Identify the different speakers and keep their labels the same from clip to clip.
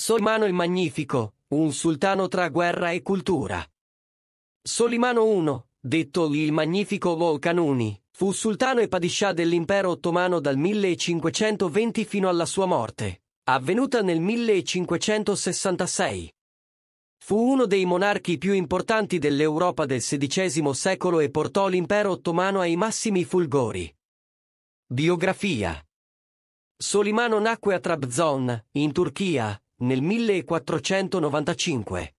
Speaker 1: Solimano il Magnifico, un sultano tra guerra e cultura. Solimano I, detto il Magnifico Volcanuni, fu sultano e padiscià dell'impero ottomano dal 1520 fino alla sua morte, avvenuta nel 1566. Fu uno dei monarchi più importanti dell'Europa del XVI secolo e portò l'impero ottomano ai massimi fulgori. Biografia Solimano nacque a Trabzon, in Turchia, nel 1495.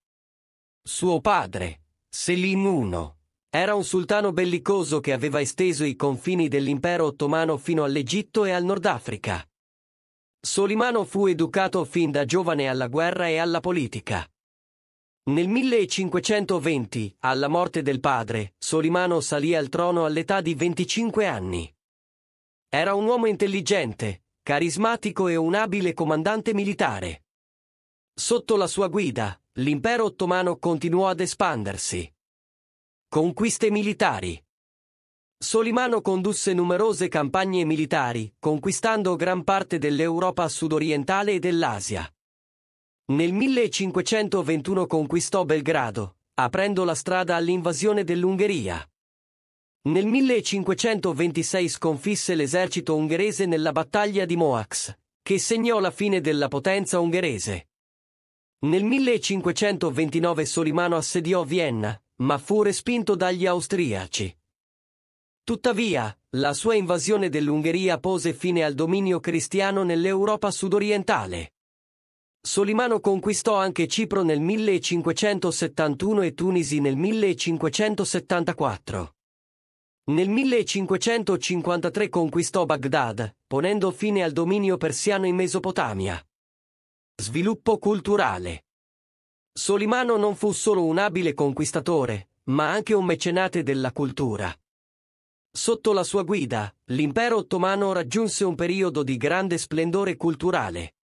Speaker 1: Suo padre, Selim I, era un sultano bellicoso che aveva esteso i confini dell'impero ottomano fino all'Egitto e al Nord Africa. Solimano fu educato fin da giovane alla guerra e alla politica. Nel 1520, alla morte del padre, Solimano salì al trono all'età di 25 anni. Era un uomo intelligente, carismatico e un abile comandante militare. Sotto la sua guida, l'impero ottomano continuò ad espandersi. Conquiste militari. Solimano condusse numerose campagne militari, conquistando gran parte dell'Europa sudorientale e dell'Asia. Nel 1521 conquistò Belgrado, aprendo la strada all'invasione dell'Ungheria. Nel 1526 sconfisse l'esercito ungherese nella battaglia di Moax, che segnò la fine della potenza ungherese. Nel 1529 Solimano assediò Vienna, ma fu respinto dagli austriaci. Tuttavia, la sua invasione dell'Ungheria pose fine al dominio cristiano nell'Europa sudorientale. Solimano conquistò anche Cipro nel 1571 e Tunisi nel 1574. Nel 1553 conquistò Baghdad, ponendo fine al dominio persiano in Mesopotamia. Sviluppo culturale. Solimano non fu solo un abile conquistatore, ma anche un mecenate della cultura. Sotto la sua guida, l'impero ottomano raggiunse un periodo di grande splendore culturale.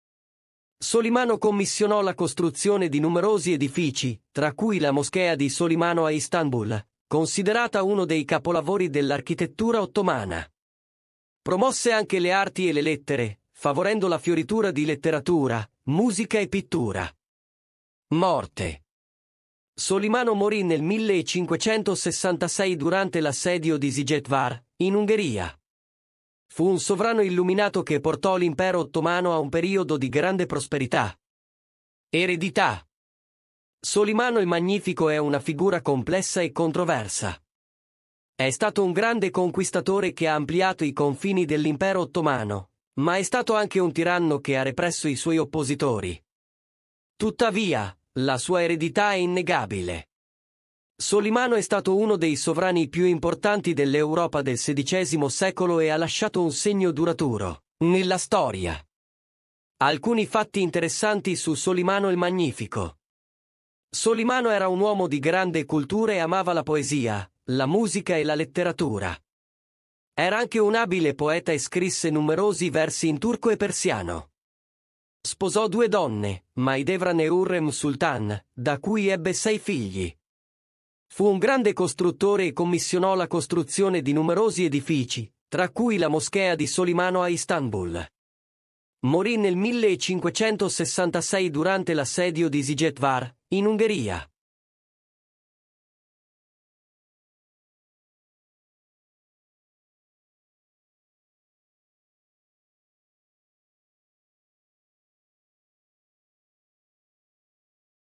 Speaker 1: Solimano commissionò la costruzione di numerosi edifici, tra cui la moschea di Solimano a Istanbul, considerata uno dei capolavori dell'architettura ottomana. Promosse anche le arti e le lettere, favorendo la fioritura di letteratura, Musica e pittura. Morte. Solimano morì nel 1566 durante l'assedio di Zigetvar, in Ungheria. Fu un sovrano illuminato che portò l'impero ottomano a un periodo di grande prosperità. Eredità. Solimano il Magnifico è una figura complessa e controversa. È stato un grande conquistatore che ha ampliato i confini dell'impero ottomano, ma è stato anche un tiranno che ha represso i suoi oppositori. Tuttavia, la sua eredità è innegabile. Solimano è stato uno dei sovrani più importanti dell'Europa del XVI secolo e ha lasciato un segno duraturo nella storia. Alcuni fatti interessanti su Solimano il Magnifico. Solimano era un uomo di grande cultura e amava la poesia, la musica e la letteratura. Era anche un abile poeta e scrisse numerosi versi in turco e persiano. Sposò due donne, Maidevran e Urrem Sultan, da cui ebbe sei figli. Fu un grande costruttore e commissionò la costruzione di numerosi edifici, tra cui la moschea di Solimano a Istanbul. Morì nel 1566 durante l'assedio di Zigetvar, in Ungheria.